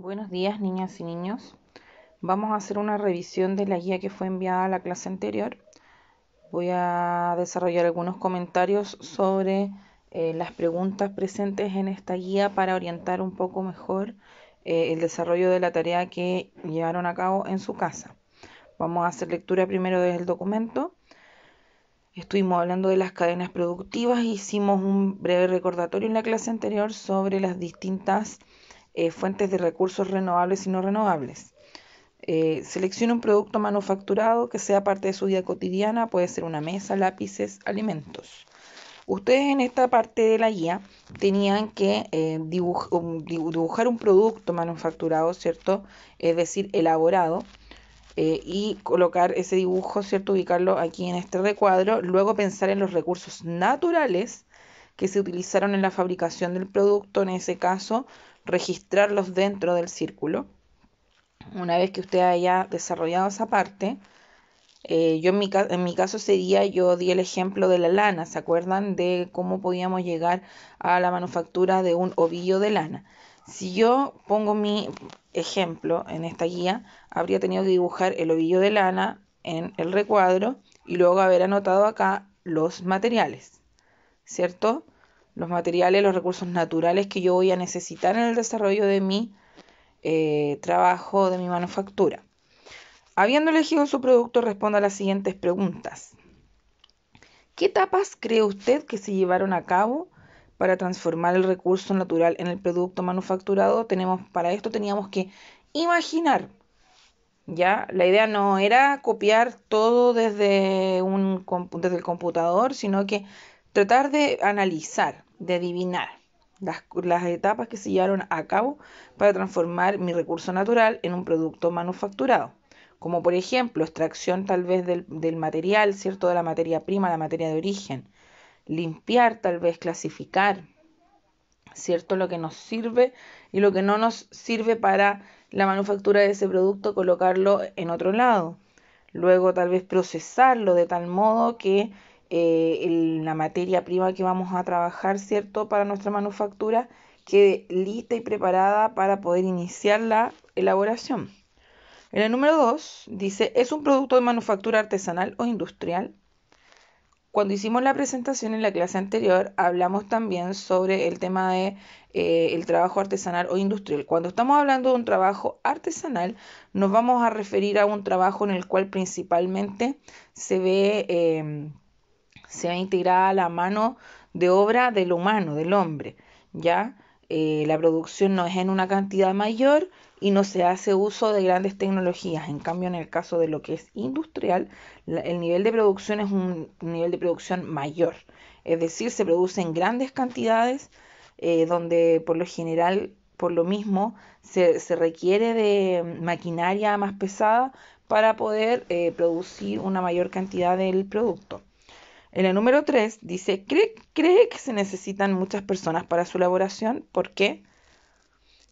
Buenos días, niñas y niños. Vamos a hacer una revisión de la guía que fue enviada a la clase anterior. Voy a desarrollar algunos comentarios sobre eh, las preguntas presentes en esta guía para orientar un poco mejor eh, el desarrollo de la tarea que llevaron a cabo en su casa. Vamos a hacer lectura primero del documento. Estuvimos hablando de las cadenas productivas, hicimos un breve recordatorio en la clase anterior sobre las distintas eh, fuentes de recursos renovables y no renovables. Eh, seleccione un producto manufacturado que sea parte de su vida cotidiana, puede ser una mesa, lápices, alimentos. Ustedes en esta parte de la guía tenían que eh, um, dibujar un producto manufacturado, ¿cierto? Es decir, elaborado, y colocar ese dibujo, ¿cierto? Ubicarlo aquí en este recuadro. Luego pensar en los recursos naturales que se utilizaron en la fabricación del producto, en ese caso, registrarlos dentro del círculo. Una vez que usted haya desarrollado esa parte, eh, yo en mi, en mi, caso sería, yo di el ejemplo de la lana, ¿se acuerdan de cómo podíamos llegar a la manufactura de un ovillo de lana? Si yo pongo mi ejemplo en esta guía, habría tenido que dibujar el ovillo de lana en el recuadro y luego haber anotado acá los materiales, ¿cierto? los materiales, los recursos naturales que yo voy a necesitar en el desarrollo de mi eh, trabajo, de mi manufactura. Habiendo elegido su producto, responda a las siguientes preguntas. ¿Qué etapas cree usted que se llevaron a cabo para transformar el recurso natural en el producto manufacturado? Tenemos, para esto teníamos que imaginar. Ya, la idea no era copiar todo desde, un, desde el computador, sino que tratar de analizar, de adivinar las, etapas que se llevaron a cabo para transformar mi recurso natural en un producto manufacturado como por ejemplo extracción tal vez del, del, material, ¿cierto? De la materia prima, la materia de origen, limpiar tal vez, clasificar, ¿cierto? Lo que nos sirve y lo que no nos sirve para la manufactura de ese producto, colocarlo en otro lado. Luego tal vez procesarlo de tal modo que eh, la materia prima que vamos a trabajar, ¿cierto? Para nuestra manufactura quede lista y preparada para poder iniciar la elaboración. En el número 2 dice, ¿es un producto de manufactura artesanal o industrial? Cuando hicimos la presentación en la clase anterior, hablamos también sobre el tema de eh, el trabajo artesanal o industrial. Cuando estamos hablando de un trabajo artesanal, nos vamos a referir a un trabajo en el cual principalmente se ve em, ...se ha integrada la mano de obra del humano, del hombre, ¿ya? Eh, la producción no es en una cantidad mayor y no se hace uso de grandes tecnologías. En cambio, en el caso de lo que es industrial, el nivel de producción es un nivel de producción mayor. Es decir, se producen grandes cantidades eh, donde por lo general, por lo mismo, se, se requiere de maquinaria más pesada para poder eh, producir una mayor cantidad del producto. En el número 3 dice, cree, que se necesitan muchas personas para su elaboración. ¿Por qué?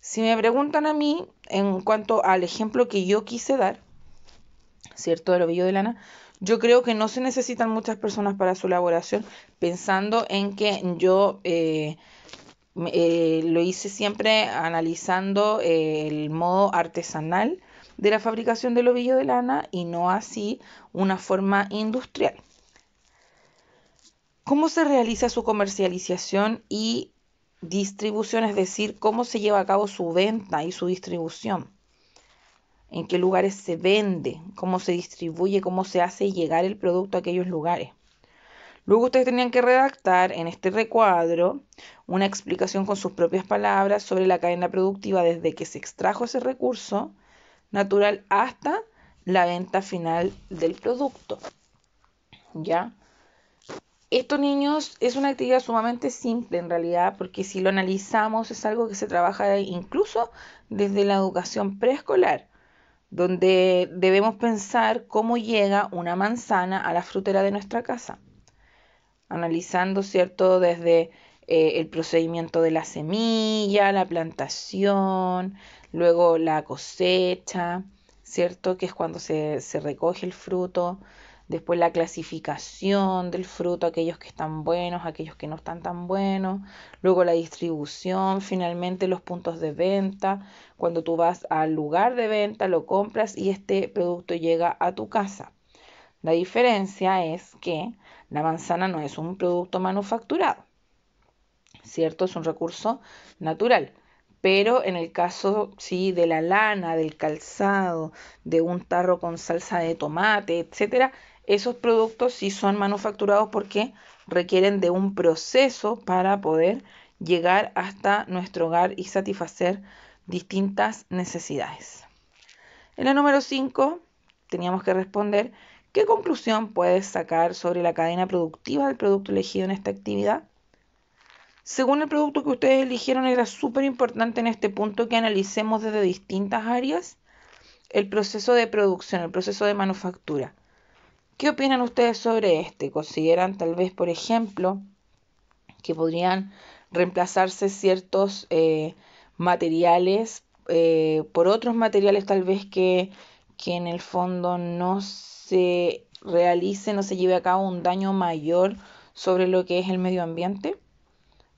Si me preguntan a mí en cuanto al ejemplo que yo quise dar, ¿cierto? Del ovillo de lana, yo creo que no se necesitan muchas personas para su elaboración, pensando en que yo eh, eh, lo hice siempre analizando eh, el modo artesanal de la fabricación del ovillo de lana y no así una forma industrial. ¿Cómo se realiza su comercialización y distribución? Es decir, ¿cómo se lleva a cabo su venta y su distribución? ¿En qué lugares se vende? ¿Cómo se distribuye? ¿Cómo se hace llegar el producto a aquellos lugares? Luego ustedes tenían que redactar en este recuadro una explicación con sus propias palabras sobre la cadena productiva desde que se extrajo ese recurso natural hasta la venta final del producto. ¿Ya? Estos niños es una actividad sumamente simple en realidad, porque si lo analizamos es algo que se trabaja incluso desde la educación preescolar, donde debemos pensar cómo llega una manzana a la frutera de nuestra casa, analizando, ¿cierto?, desde eh, el procedimiento de la semilla, la plantación, luego la cosecha, ¿cierto? Que es cuando se, se recoge el fruto, después la clasificación del fruto, aquellos que están buenos, aquellos que no están tan buenos, luego la distribución, finalmente los puntos de venta, cuando tú vas al lugar de venta, lo compras y este producto llega a tu casa. La diferencia es que la manzana no es un producto manufacturado, ¿cierto? Es un recurso natural. Pero en el caso, sí, de la lana, del calzado, de un tarro con salsa de tomate, etcétera, esos productos sí son manufacturados porque requieren de un proceso para poder llegar hasta nuestro hogar y satisfacer distintas necesidades. En la número 5 teníamos que responder qué conclusión puedes sacar sobre la cadena productiva del producto elegido en esta actividad. Según el producto que ustedes eligieron era súper importante en este punto que analicemos desde distintas áreas el proceso de producción, el proceso de manufactura. ¿Qué opinan ustedes sobre este? ¿Consideran tal vez, por ejemplo, que podrían reemplazarse ciertos eh, materiales eh, por otros materiales tal vez que, en el fondo no se realice, no se lleve a cabo un daño mayor sobre lo que es el medio ambiente?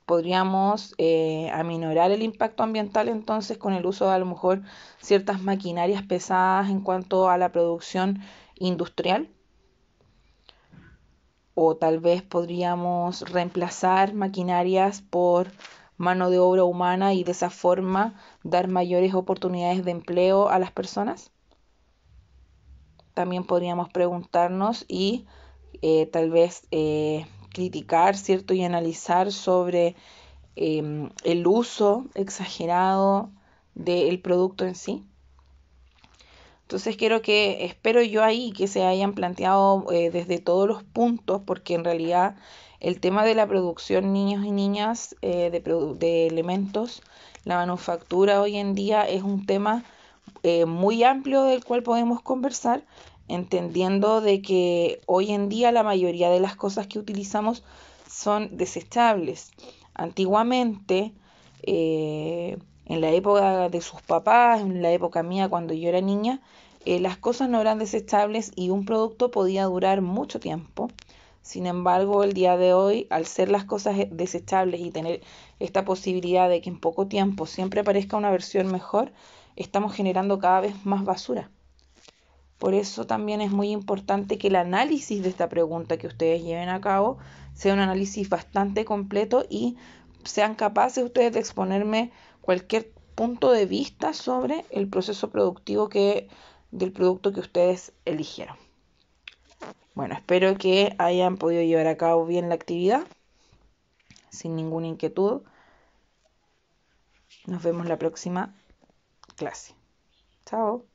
podríamos eh, aminorar el impacto ambiental entonces con el uso de a lo mejor ciertas maquinarias pesadas en cuanto a la producción industrial o tal vez podríamos reemplazar maquinarias por mano de obra humana y de esa forma dar mayores oportunidades de empleo a las personas? También podríamos preguntarnos y eh, tal vez eh, criticar, ¿cierto? Y analizar sobre em, el uso exagerado del producto en sí. Entonces quiero que, espero yo ahí que se hayan planteado eh, desde todos los puntos, porque en realidad el tema de la producción niños y niñas eh, de, elementos, la manufactura hoy en día es un tema eh, muy amplio del cual podemos conversar, entendiendo de que hoy en día la mayoría de las cosas que utilizamos son desechables. Antiguamente, en la época de sus papás, en la época mía cuando yo era niña, eh, las cosas no eran desechables y un producto podía durar mucho tiempo. Sin embargo, el día de hoy, al ser las cosas eh, desechables y tener esta posibilidad de que en poco tiempo siempre aparezca una versión mejor, estamos generando cada vez más basura. Por eso también es muy importante que el análisis de esta pregunta que ustedes lleven a cabo sea un análisis bastante completo y sean capaces ustedes de exponerme cualquier punto de vista sobre el proceso productivo que, del producto que ustedes eligieron. Bueno, espero que hayan podido llevar a cabo bien la actividad sin ninguna inquietud. Nos vemos la próxima clase. Chao.